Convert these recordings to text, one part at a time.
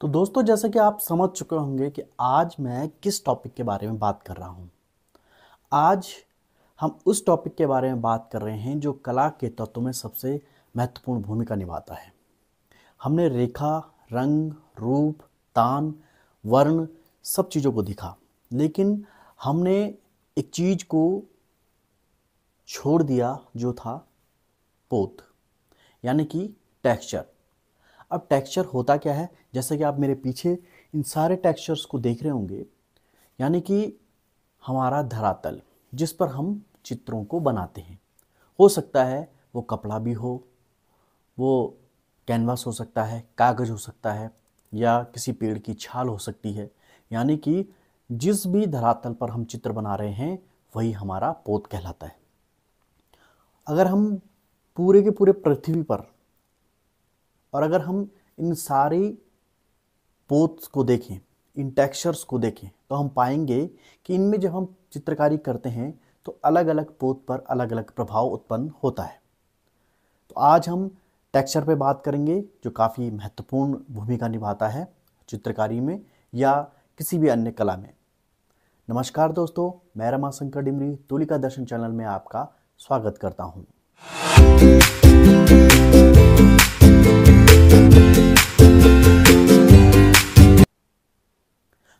तो दोस्तों जैसा कि आप समझ चुके होंगे कि आज मैं किस टॉपिक के बारे में बात कर रहा हूँ आज हम उस टॉपिक के बारे में बात कर रहे हैं जो कला के तत्व में सबसे महत्वपूर्ण भूमिका निभाता है हमने रेखा रंग रूप तान वर्ण सब चीज़ों को दिखा लेकिन हमने एक चीज़ को छोड़ दिया जो था पोत यानी कि टेक्सचर अब टेक्सचर होता क्या है जैसे कि आप मेरे पीछे इन सारे टेक्सचर्स को देख रहे होंगे यानी कि हमारा धरातल जिस पर हम चित्रों को बनाते हैं हो सकता है वो कपड़ा भी हो वो कैनवास हो सकता है कागज़ हो सकता है या किसी पेड़ की छाल हो सकती है यानी कि जिस भी धरातल पर हम चित्र बना रहे हैं वही हमारा पोत कहलाता है अगर हम पूरे के पूरे पृथ्वी पर और अगर हम इन सारे पोत्स को देखें इन टेक्सचर्स को देखें तो हम पाएंगे कि इनमें जब हम चित्रकारी करते हैं तो अलग अलग पोत पर अलग अलग प्रभाव उत्पन्न होता है तो आज हम टेक्सचर पे बात करेंगे जो काफ़ी महत्वपूर्ण भूमिका निभाता है चित्रकारी में या किसी भी अन्य कला में नमस्कार दोस्तों मैं रमा शंकर डिमरी तुलिका दर्शन चैनल में आपका स्वागत करता हूँ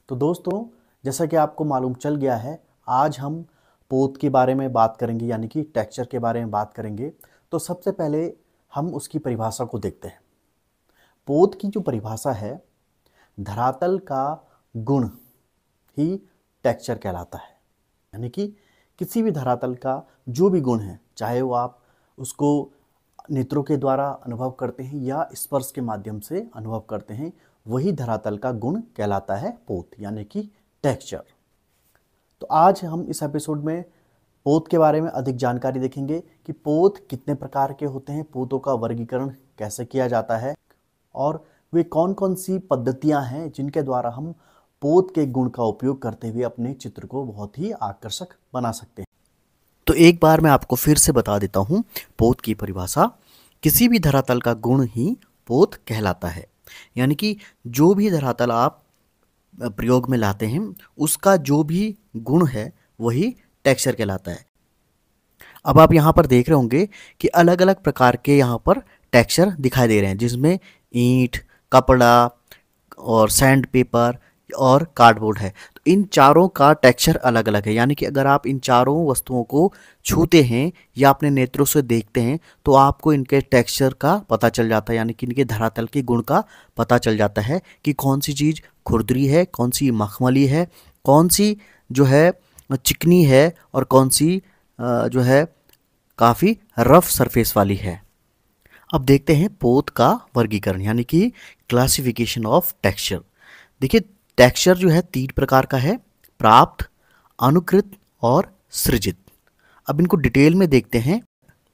तो दोस्तों जैसा कि आपको मालूम चल गया है आज हम पोत के बारे में बात करेंगे यानी कि टेक्सचर के बारे में बात करेंगे तो सबसे पहले हम उसकी परिभाषा को देखते हैं पोत की जो परिभाषा है धरातल का गुण ही टेक्सचर कहलाता है यानी कि किसी भी धरातल का जो भी गुण है चाहे वो आप उसको नेत्रों के द्वारा अनुभव करते हैं या स्पर्श के माध्यम से अनुभव करते हैं वही धरातल का गुण कहलाता है पोत यानी कि टेक्सचर तो आज हम इस एपिसोड में पोत के बारे में अधिक जानकारी देखेंगे कि पोत कितने प्रकार के होते हैं पोतों का वर्गीकरण कैसे किया जाता है और वे कौन कौन सी पद्धतियां हैं जिनके द्वारा हम पोत के गुण का उपयोग करते हुए अपने चित्र को बहुत ही आकर्षक बना सकते हैं तो एक बार मैं आपको फिर से बता देता हूँ पोत की परिभाषा किसी भी धरातल का गुण ही पोत कहलाता है यानी कि जो भी धरातल आप प्रयोग में लाते हैं उसका जो भी गुण है वही टेक्सचर कहलाता है अब आप यहाँ पर देख रहे होंगे कि अलग अलग प्रकार के यहाँ पर टेक्सचर दिखाई दे रहे हैं जिसमें ईंट कपड़ा और सैंड पेपर और कार्डबोर्ड है तो इन चारों का टेक्सचर अलग अलग है यानी कि अगर आप इन चारों वस्तुओं को छूते हैं या अपने नेत्रों से देखते हैं तो आपको इनके टेक्सचर का पता चल जाता है यानी कि इनके धरातल के गुण का पता चल जाता है कि कौन सी चीज़ खुरदरी है कौन सी मखमली है कौन सी जो है चिकनी है और कौन सी जो है काफ़ी रफ सरफेस वाली है अब देखते हैं पोत का वर्गीकरण यानी कि क्लासिफिकेशन ऑफ टेक्सचर देखिए टेक्सचर जो है तीन प्रकार का है प्राप्त अनुकृत और सृजित अब इनको डिटेल में देखते हैं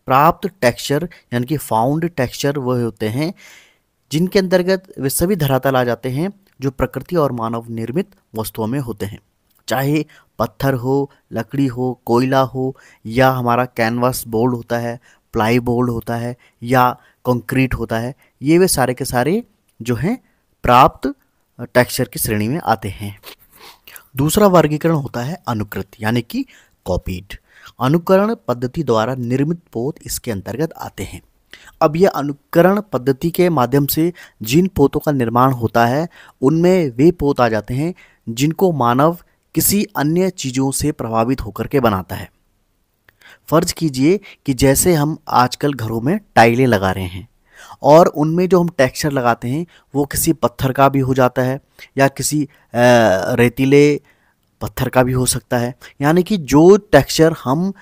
प्राप्त टेक्सचर यानी कि फाउंड टेक्सचर वह होते हैं जिनके अंतर्गत वे सभी धरातल आ जाते हैं जो प्रकृति और मानव निर्मित वस्तुओं में होते हैं चाहे पत्थर हो लकड़ी हो कोयला हो या हमारा कैनवास बोर्ड होता है प्लाई बोर्ड होता है या कंक्रीट होता है ये वे सारे के सारे जो हैं प्राप्त टेक्सचर की श्रेणी में आते हैं दूसरा वर्गीकरण होता है अनुकृत यानी कि कॉपीड अनुकरण पद्धति द्वारा निर्मित पोत इसके अंतर्गत आते हैं अब यह अनुकरण पद्धति के माध्यम से जिन पोतों का निर्माण होता है उनमें वे पोत आ जाते हैं जिनको मानव किसी अन्य चीज़ों से प्रभावित होकर के बनाता है फर्ज कीजिए कि जैसे हम आजकल घरों में टाइलें लगा रहे हैं और उनमें जो हम टेक्सचर लगाते हैं वो किसी पत्थर का भी हो जाता है या किसी रेतीले पत्थर का भी हो सकता है यानी कि जो टेक्सचर हम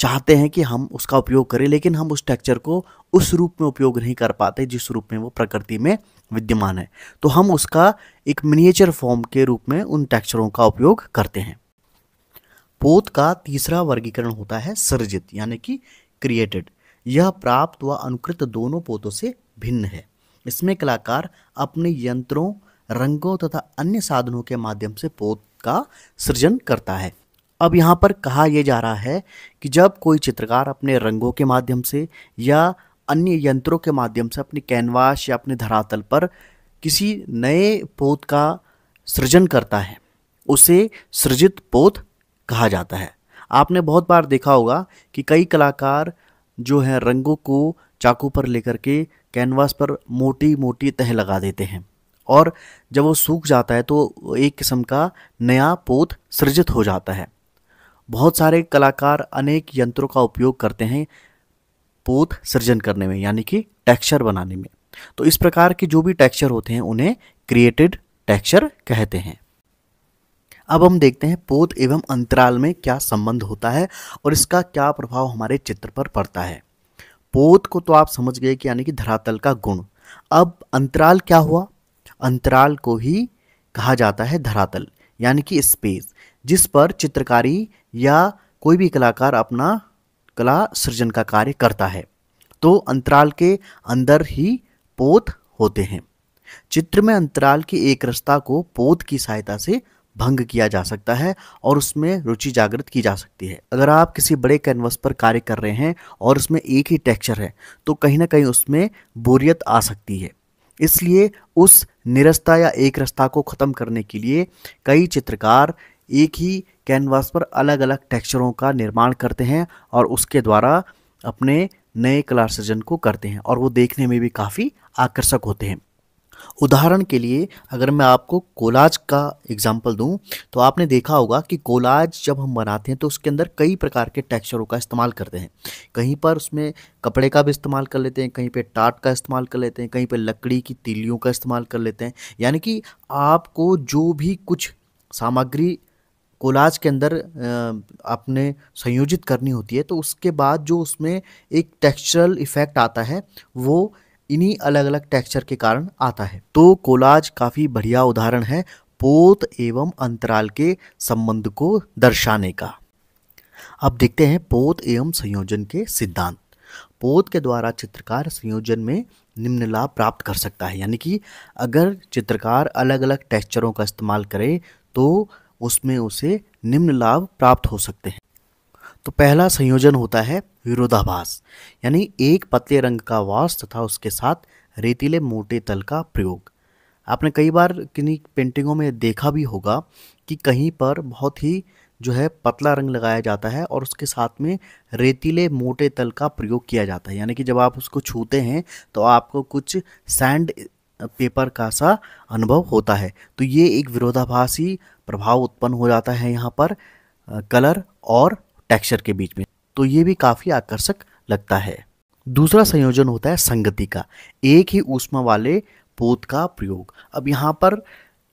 चाहते हैं कि हम उसका उपयोग करें लेकिन हम उस टेक्सचर को उस रूप में उपयोग नहीं कर पाते जिस रूप में वो प्रकृति में विद्यमान है तो हम उसका एक मिनिएचर फॉर्म के रूप में उन टेक्सचरों का उपयोग करते हैं पोत का तीसरा वर्गीकरण होता है सर्जित यानी कि क्रिएटेड यह प्राप्त व अनुकृत दोनों पोतों से भिन्न है इसमें कलाकार अपने यंत्रों रंगों तथा अन्य साधनों के माध्यम से पोत का सृजन करता है अब यहाँ पर कहा यह जा रहा है कि जब कोई चित्रकार अपने रंगों के माध्यम से या अन्य यंत्रों के माध्यम से अपने कैनवास या अपने धरातल पर किसी नए पोत का सृजन करता है उसे सृजित पोत कहा जाता है आपने बहुत बार देखा होगा कि कई कलाकार जो है रंगों को चाकू पर लेकर के कैनवास पर मोटी मोटी तह लगा देते हैं और जब वो सूख जाता है तो एक किस्म का नया पोत सृजित हो जाता है बहुत सारे कलाकार अनेक यंत्रों का उपयोग करते हैं पोत सृजन करने में यानी कि टेक्सचर बनाने में तो इस प्रकार के जो भी टेक्सचर होते हैं उन्हें क्रिएटेड टेक्सचर कहते हैं अब हम देखते हैं पोत एवं अंतराल में क्या संबंध होता है और इसका क्या प्रभाव हमारे चित्र पर पड़ता है पोत को तो आप समझ गए कि यानी कि धरातल का गुण अब अंतराल क्या हुआ अंतराल को ही कहा जाता है धरातल यानी कि स्पेस जिस पर चित्रकारी या कोई भी कलाकार अपना कला सृजन का कार्य करता है तो अंतराल के अंदर ही पोत होते हैं चित्र में अंतराल की एक रस्ता को पोत की सहायता से भंग किया जा सकता है और उसमें रुचि जागृत की जा सकती है अगर आप किसी बड़े कैनवस पर कार्य कर रहे हैं और उसमें एक ही टेक्सचर है तो कहीं ना कहीं उसमें बोरियत आ सकती है इसलिए उस निरस्ता या एक रस्ता को ख़त्म करने के लिए कई चित्रकार एक ही कैनवास पर अलग अलग टेक्सचरों का निर्माण करते हैं और उसके द्वारा अपने नए कला सृजन को करते हैं और वो देखने में भी काफ़ी आकर्षक होते हैं उदाहरण के लिए अगर मैं आपको कोलाज का एग्जाम्पल दूं तो आपने देखा होगा कि कोलाज जब हम बनाते हैं तो उसके अंदर कई प्रकार के टेक्सचरों का इस्तेमाल करते हैं कहीं पर उसमें कपड़े का भी इस्तेमाल कर लेते हैं कहीं पे टाट का इस्तेमाल कर लेते हैं कहीं पे लकड़ी की तीलियों का इस्तेमाल कर लेते हैं यानी कि आपको जो भी कुछ सामग्री कोलाज के अंदर आपने संयोजित करनी होती है तो उसके बाद जो उसमें एक टेक्सचरल इफ़ेक्ट आता है वो इन्हीं अलग अलग टेक्सचर के कारण आता है तो कोलाज काफ़ी बढ़िया उदाहरण है पोत एवं अंतराल के संबंध को दर्शाने का अब देखते हैं पोत एवं संयोजन के सिद्धांत पोत के द्वारा चित्रकार संयोजन में निम्न लाभ प्राप्त कर सकता है यानी कि अगर चित्रकार अलग अलग टेक्सचरों का इस्तेमाल करे तो उसमें उसे निम्न लाभ प्राप्त हो सकते हैं तो पहला संयोजन होता है विरोधाभास यानी एक पतले रंग का वास तथा उसके साथ रेतीले मोटे तल का प्रयोग आपने कई बार किन्हीं पेंटिंगों में देखा भी होगा कि कहीं पर बहुत ही जो है पतला रंग लगाया जाता है और उसके साथ में रेतीले मोटे तल का प्रयोग किया जाता है यानी कि जब आप उसको छूते हैं तो आपको कुछ सैंड पेपर का सा अनुभव होता है तो ये एक विरोधाभासी प्रभाव उत्पन्न हो जाता है यहाँ पर कलर और टेक्सचर के बीच में तो ये भी काफ़ी आकर्षक लगता है दूसरा संयोजन होता है संगति का एक ही ऊष्मा वाले पोत का प्रयोग अब यहाँ पर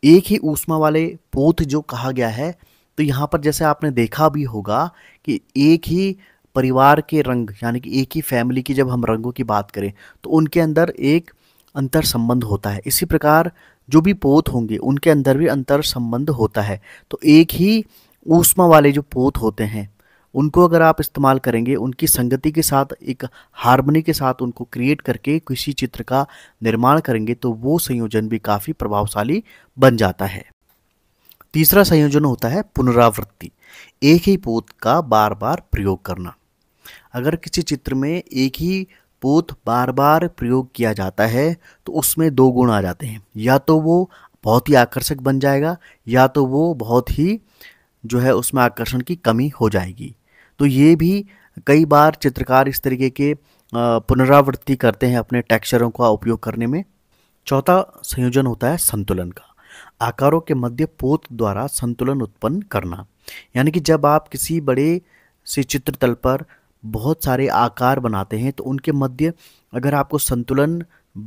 एक ही ऊष्मा वाले पोत जो कहा गया है तो यहाँ पर जैसे आपने देखा भी होगा कि एक ही परिवार के रंग यानी कि एक ही फैमिली की जब हम रंगों की बात करें तो उनके अंदर एक अंतर संबंध होता है इसी प्रकार जो भी पोत होंगे उनके अंदर भी अंतर संबंध होता है तो एक ही ऊष्मा वाले जो पोत होते हैं उनको अगर आप इस्तेमाल करेंगे उनकी संगति के साथ एक हारमोनी के साथ उनको क्रिएट करके किसी चित्र का निर्माण करेंगे तो वो संयोजन भी काफ़ी प्रभावशाली बन जाता है तीसरा संयोजन होता है पुनरावृत्ति एक ही पोत का बार बार प्रयोग करना अगर किसी चित्र में एक ही पोत बार बार प्रयोग किया जाता है तो उसमें दो गुण आ जाते हैं या तो वो बहुत ही आकर्षक बन जाएगा या तो वो बहुत ही जो है उसमें आकर्षण की कमी हो जाएगी तो ये भी कई बार चित्रकार इस तरीके के पुनरावृत्ति करते हैं अपने टेक्सचरों का उपयोग करने में चौथा संयोजन होता है संतुलन का आकारों के मध्य पोत द्वारा संतुलन उत्पन्न करना यानी कि जब आप किसी बड़े से चित्रतल पर बहुत सारे आकार बनाते हैं तो उनके मध्य अगर आपको संतुलन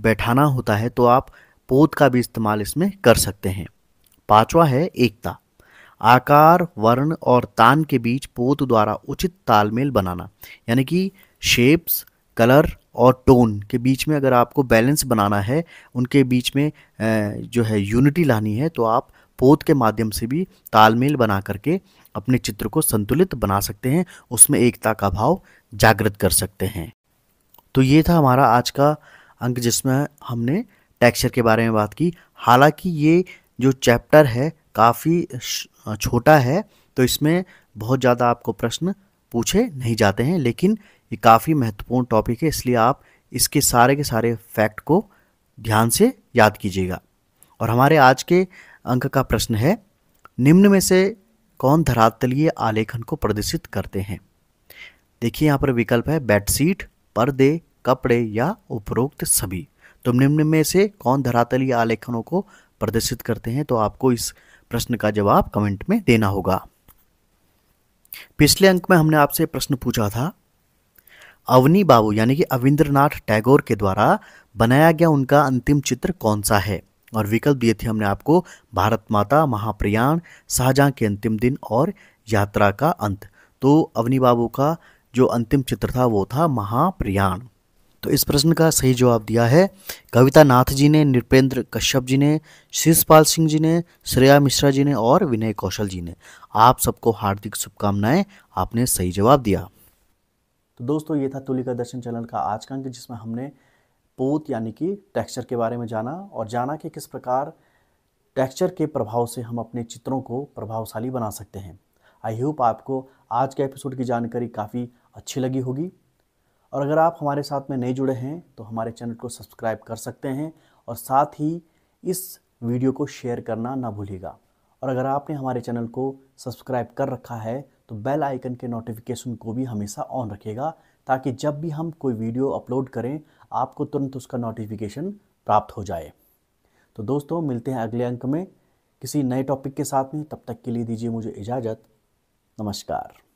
बैठाना होता है तो आप पोत का भी इस्तेमाल इसमें कर सकते हैं पांचवा है एकता आकार वर्ण और तान के बीच पोत द्वारा उचित तालमेल बनाना यानी कि शेप्स कलर और टोन के बीच में अगर आपको बैलेंस बनाना है उनके बीच में जो है यूनिटी लानी है तो आप पोत के माध्यम से भी तालमेल बना करके अपने चित्र को संतुलित बना सकते हैं उसमें एकता का भाव जागृत कर सकते हैं तो ये था हमारा आज का अंक जिसमें हमने टेक्सचर के बारे में बात की हालांकि ये जो चैप्टर है काफ़ी छोटा है तो इसमें बहुत ज़्यादा आपको प्रश्न पूछे नहीं जाते हैं लेकिन ये काफ़ी महत्वपूर्ण टॉपिक है इसलिए आप इसके सारे के सारे फैक्ट को ध्यान से याद कीजिएगा और हमारे आज के अंक का प्रश्न है निम्न में से कौन धरातलीय आलेखन को प्रदर्शित करते हैं देखिए यहाँ पर विकल्प है बेडशीट पर्दे कपड़े या उपरोक्त सभी तो निम्न में से कौन धरातलीय आलेखनों को प्रदर्शित करते हैं तो आपको इस प्रश्न का जवाब कमेंट में देना होगा पिछले अंक में हमने आपसे प्रश्न पूछा था अवनी बाबू यानी कि अविंद्रनाथ टैगोर के द्वारा बनाया गया उनका अंतिम चित्र कौन सा है और विकल्प दिए थे हमने आपको भारत माता महाप्रयाण शाहजहां के अंतिम दिन और यात्रा का अंत तो अवनी बाबू का जो अंतिम चित्र था वो था महाप्रयाण तो इस प्रश्न का सही जवाब दिया है कविता नाथ जी ने नृपेंद्र कश्यप जी ने शीर्षपाल सिंह जी ने श्रेया मिश्रा जी ने और विनय कौशल जी ने आप सबको हार्दिक शुभकामनाएं आपने सही जवाब दिया तो दोस्तों ये था तुलिका दर्शन चैनल का आज का अंक जिसमें हमने पोत यानी कि टेक्सचर के बारे में जाना और जाना कि किस प्रकार टेक्सचर के प्रभाव से हम अपने चित्रों को प्रभावशाली बना सकते हैं आई होप आपको आज के एपिसोड की जानकारी काफ़ी अच्छी लगी होगी और अगर आप हमारे साथ में नए जुड़े हैं तो हमारे चैनल को सब्सक्राइब कर सकते हैं और साथ ही इस वीडियो को शेयर करना ना भूलिएगा और अगर आपने हमारे चैनल को सब्सक्राइब कर रखा है तो बेल आइकन के नोटिफिकेशन को भी हमेशा ऑन रखिएगा ताकि जब भी हम कोई वीडियो अपलोड करें आपको तुरंत उसका नोटिफिकेशन प्राप्त हो जाए तो दोस्तों मिलते हैं अगले अंक में किसी नए टॉपिक के साथ में तब तक के लिए दीजिए मुझे इजाज़त नमस्कार